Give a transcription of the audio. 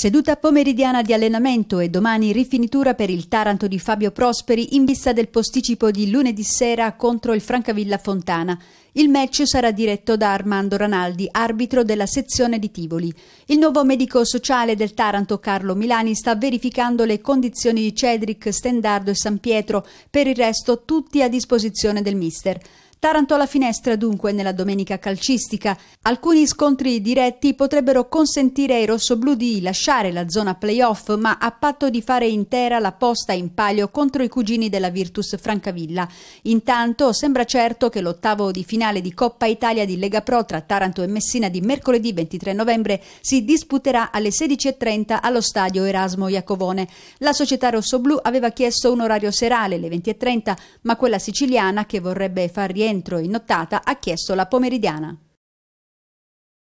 Seduta pomeridiana di allenamento e domani rifinitura per il Taranto di Fabio Prosperi in vista del posticipo di lunedì sera contro il Francavilla Fontana. Il match sarà diretto da Armando Ranaldi, arbitro della sezione di Tivoli. Il nuovo medico sociale del Taranto Carlo Milani sta verificando le condizioni di Cedric, Stendardo e San Pietro, per il resto tutti a disposizione del mister. Taranto alla finestra dunque nella domenica calcistica. Alcuni scontri diretti potrebbero consentire ai rossoblù di lasciare la zona playoff, ma a patto di fare intera la posta in palio contro i cugini della Virtus Francavilla. Intanto sembra certo che l'ottavo di finale di Coppa Italia di Lega Pro tra Taranto e Messina di mercoledì 23 novembre si disputerà alle 16.30 allo stadio Erasmo Iacovone. La società rossoblù aveva chiesto un orario serale, alle 20.30, ma quella siciliana, che vorrebbe far rientrare rientro in nottata ha chiesto la pomeridiana.